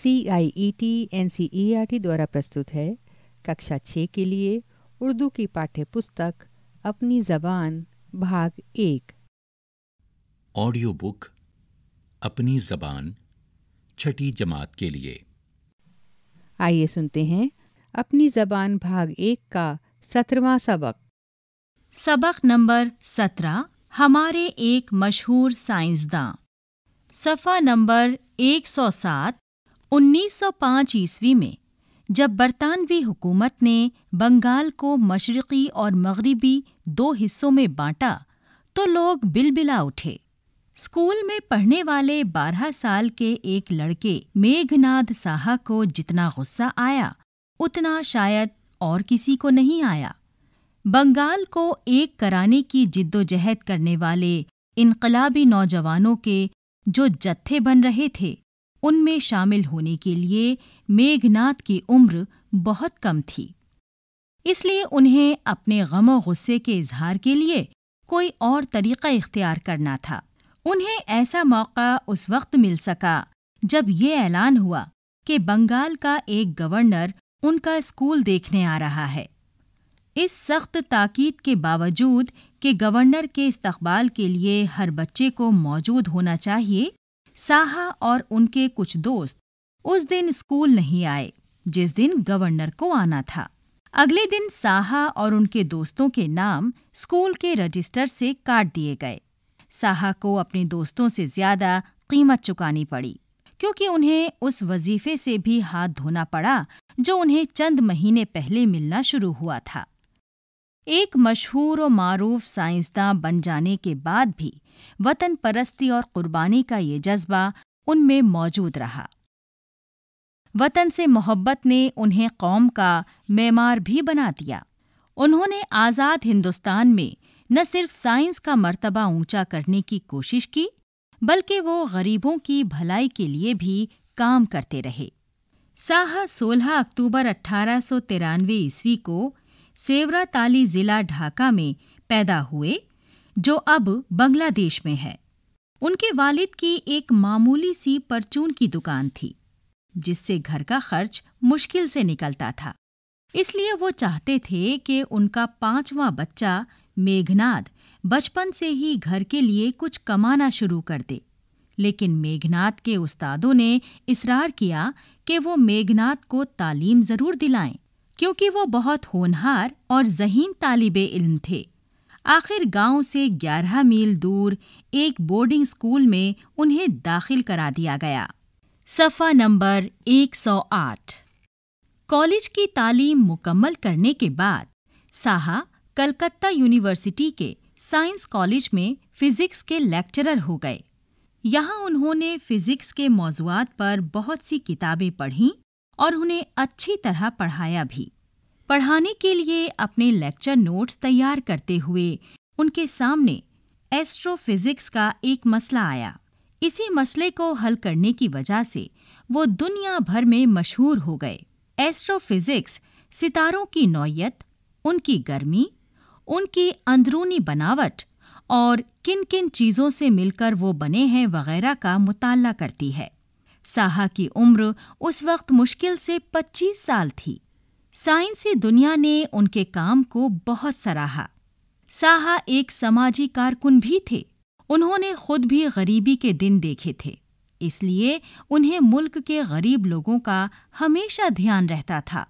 C I E T N C E R T द्वारा प्रस्तुत है कक्षा छः के लिए उर्दू की पाठ्य पुस्तक अपनी जबान भाग एक ऑडियो बुक अपनी जबान छठी जमात के लिए आइए सुनते हैं अपनी जबान भाग एक का सत्रवा सबक सबक नंबर सत्रह हमारे एक मशहूर साइंसदां सफ़ा नंबर एक सौ सात 1905 ईस्वी में जब बरतानवी हुकूमत ने बंगाल को मशरक़ी और मगरबी दो हिस्सों में बांटा तो लोग बिलबिला उठे स्कूल में पढ़ने वाले 12 साल के एक लड़के मेघनाथ साहा को जितना गुस्सा आया उतना शायद और किसी को नहीं आया बंगाल को एक कराने की जिद्दोजहद करने वाले इनकलाबी नौजवानों के जो जत्थे बन रहे थे उनमें शामिल होने के लिए मेघनाथ की उम्र बहुत कम थी इसलिए उन्हें अपने गम गुस्से के इजहार के लिए कोई और तरीका इख्तियार करना था उन्हें ऐसा मौका उस वक्त मिल सका जब ये ऐलान हुआ कि बंगाल का एक गवर्नर उनका स्कूल देखने आ रहा है इस सख्त ताकीद के बावजूद कि गवर्नर के इस्तबाल के लिए हर बच्चे को मौजूद होना चाहिए साहा और उनके कुछ दोस्त उस दिन स्कूल नहीं आए जिस दिन गवर्नर को आना था अगले दिन साहा और उनके दोस्तों के नाम स्कूल के रजिस्टर से काट दिए गए साहा को अपने दोस्तों से ज्यादा कीमत चुकानी पड़ी क्योंकि उन्हें उस वजीफे से भी हाथ धोना पड़ा जो उन्हें चंद महीने पहले मिलना शुरू हुआ था एक मशहूर और मरूफ साइंसदां बन जाने के बाद भी वतन परस्ती और कुर्बानी का ये जज्बा उनमें मौजूद रहा वतन से मोहब्बत ने उन्हें कौम का मैमार भी बना दिया उन्होंने आज़ाद हिंदुस्तान में न सिर्फ साइंस का मर्तबा ऊंचा करने की कोशिश की बल्कि वो गरीबों की भलाई के लिए भी काम करते रहे साहा 16 अक्टूबर अट्ठारह ईस्वी को सेवराताली जिला ढाका में पैदा हुए जो अब बांग्लादेश में है उनके वालिद की एक मामूली सी परचून की दुकान थी जिससे घर का खर्च मुश्किल से निकलता था इसलिए वो चाहते थे कि उनका पांचवा बच्चा मेघनाद बचपन से ही घर के लिए कुछ कमाना शुरू कर दे लेकिन मेघनाथ के उस्तादों ने इसरार किया कि वो मेघनाथ को तालीम ज़रूर दिलाएं क्योंकि वो बहुत होनहार और जहीन तालिब इल्म थे आखिर गांव से 11 मील दूर एक बोर्डिंग स्कूल में उन्हें दाखिल करा दिया गया सफ़ा नंबर 108 कॉलेज की तालीम मुकम्मल करने के बाद साहा कलकत्ता यूनिवर्सिटी के साइंस कॉलेज में फिज़िक्स के लेक्चरर हो गए यहाँ उन्होंने फिज़िक्स के मौजूद पर बहुत सी किताबें पढ़ीं और उन्हें अच्छी तरह पढ़ाया भी पढ़ाने के लिए अपने लेक्चर नोट्स तैयार करते हुए उनके सामने एस्ट्रोफिजिक्स का एक मसला आया इसी मसले को हल करने की वजह से वो दुनिया भर में मशहूर हो गए एस्ट्रोफिजिक्स सितारों की नौयत उनकी गर्मी उनकी अंदरूनी बनावट और किन किन चीज़ों से मिलकर वो बने हैं वगैरह का मुताला करती है साहा की उम्र उस वक्त मुश्किल से 25 साल थी साइंसी दुनिया ने उनके काम को बहुत सराहा साहा एक समाजी कारकुन भी थे उन्होंने खुद भी गरीबी के दिन देखे थे इसलिए उन्हें मुल्क के गरीब लोगों का हमेशा ध्यान रहता था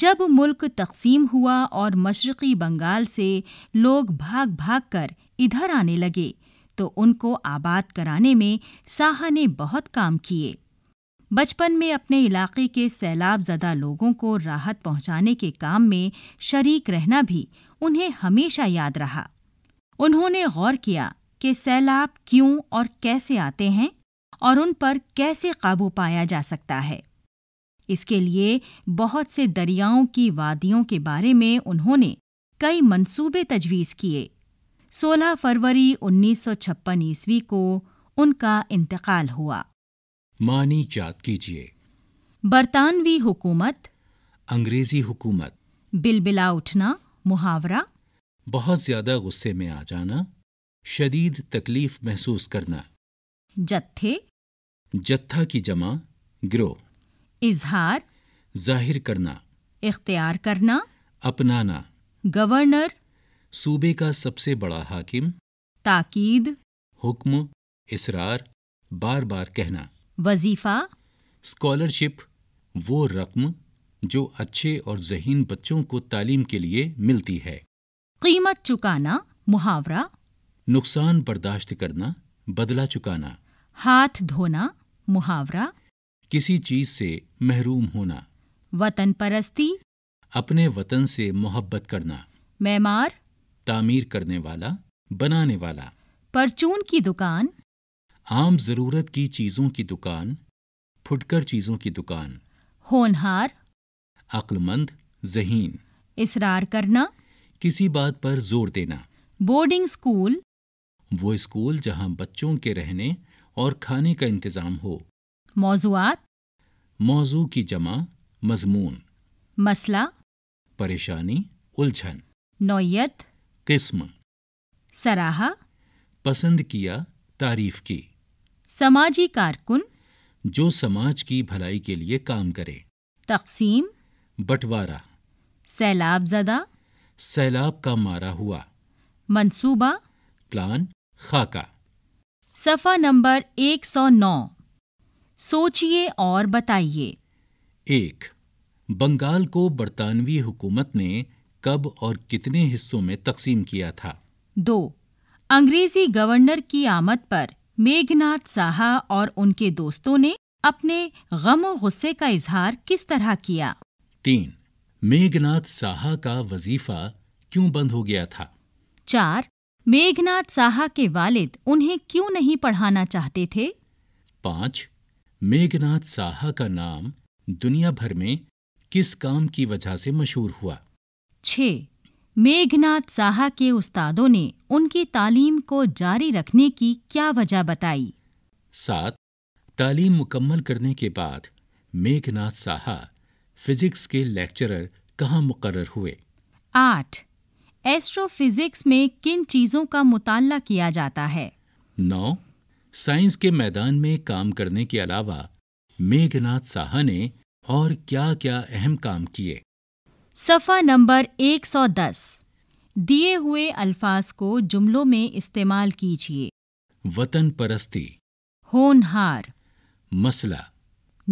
जब मुल्क तकसीम हुआ और मशरक़ी बंगाल से लोग भाग भाग कर इधर आने लगे तो उनको आबाद कराने में साहा ने बहुत काम किए बचपन में अपने इलाके के सैलाब ज़दा लोगों को राहत पहुंचाने के काम में शरीक रहना भी उन्हें हमेशा याद रहा उन्होंने गौर किया कि सैलाब क्यों और कैसे आते हैं और उन पर कैसे काबू पाया जा सकता है इसके लिए बहुत से दरियाओं की वादियों के बारे में उन्होंने कई मंसूबे तजवीज़ किए 16 फरवरी 1956 ईस्वी को उनका इंतकाल हुआ मानी जात कीजिए बरतानवी हुकूमत अंग्रेजी हुकूमत बिलबिला उठना मुहावरा बहुत ज्यादा गुस्से में आ जाना शदीद तकलीफ महसूस करना जत्थे जत्था की जमा ग्रोह इजहार जाहिर करना इख्तियार करना अपनाना गवर्नर सूबे का सबसे बड़ा हाकिम ताकीद हुक्म इसरार बार बार कहना वजीफा स्कॉलरशिप वो रकम जो अच्छे और जहीन बच्चों को तालीम के लिए मिलती है कीमत चुकाना मुहावरा नुकसान बर्दाश्त करना बदला चुकाना हाथ धोना मुहावरा किसी चीज से महरूम होना वतन परस्ती अपने वतन से मोहब्बत करना मैमार तामीर करने वाला बनाने वाला परचून की दुकान आम जरूरत की चीजों की दुकान फुटकर चीजों की दुकान होनहार अक्लमंद जहीन इसरार करना किसी बात पर जोर देना बोर्डिंग स्कूल वो स्कूल जहां बच्चों के रहने और खाने का इंतजाम हो मौजूद मौजू की जमा मजमून मसला परेशानी उलझन नौयत किस्म सराहा पसंद किया तारीफ की समाजी कारकुन जो समाज की भलाई के लिए काम करे तकसीम बंटवारा सैलाब ज़दा सैलाब का मारा हुआ मंसूबा प्लान खाका सफ़ा नंबर 109 सोचिए और बताइए एक बंगाल को बरतानवी हुकूमत ने कब और कितने हिस्सों में तकसीम किया था दो अंग्रेजी गवर्नर की आमद पर मेघनाथ साहा और उनके दोस्तों ने अपने गम और गुस्से का इजहार किस तरह किया तीन मेघनाथ साहा का वजीफा क्यों बंद हो गया था चार मेघनाथ साहा के वालिद उन्हें क्यों नहीं पढ़ाना चाहते थे पाँच मेघनाथ साहा का नाम दुनिया भर में किस काम की वजह से मशहूर हुआ छः मेघनाथ साहा के उस्तादों ने उनकी तालीम को जारी रखने की क्या वजह बताई सात तालीम मुकम्मल करने के बाद मेघनाथ साहा फिजिक्स के लेक्चरर कहाँ मुकर हुए आठ एस्ट्रोफिजिक्स में किन चीज़ों का मुताल किया जाता है नौ साइंस के मैदान में काम करने के अलावा मेघनाथ साहा ने और क्या क्या अहम काम किए सफ़ा नंबर 110 दिए हुए अल्फाज को जुमलों में इस्तेमाल कीजिए वतन परस्ती होनहार मसला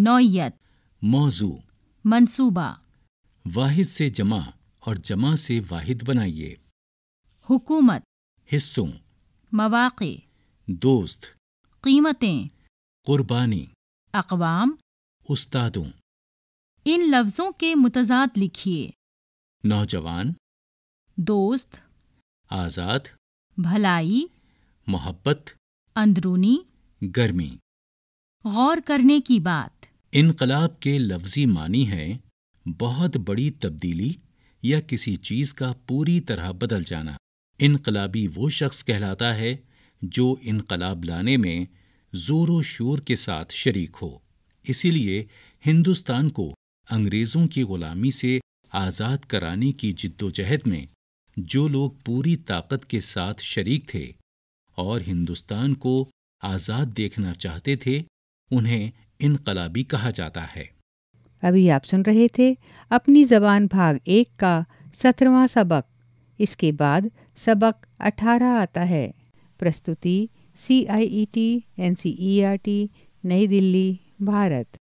नौयत मौजू मंसूबा वाहिद से जमा और जमा से वाहिद बनाइए हुकूमत हिस्सों मवाक़े दोस्त कीमतें कुर्बानी अकवाम उस्तादों इन लफ्ज़ों के मुतजाद लिखिए नौजवान दोस्त आज़ाद भलाई मोहब्बत अंदरूनी गर्मी गौर करने की बात इनकलाब के लफ्जी मानी है बहुत बड़ी तब्दीली या किसी चीज़ का पूरी तरह बदल जाना इनकलाबी वो शख्स कहलाता है जो इनकलाब लाने में ज़ोर शोर के साथ शरीक हो इसीलिए हिंदुस्तान को अंग्रेज़ों की ग़ुलामी से आज़ाद कराने की जिद्दोजहद में जो लोग पूरी ताकत के साथ शरीक थे और हिंदुस्तान को आज़ाद देखना चाहते थे उन्हें इनकलाबी कहा जाता है अभी आप सुन रहे थे अपनी जबान भाग एक का सत्रवा सबक इसके बाद सबक अठारह आता है प्रस्तुति C I E T N C E R T Nai Delhi Bharat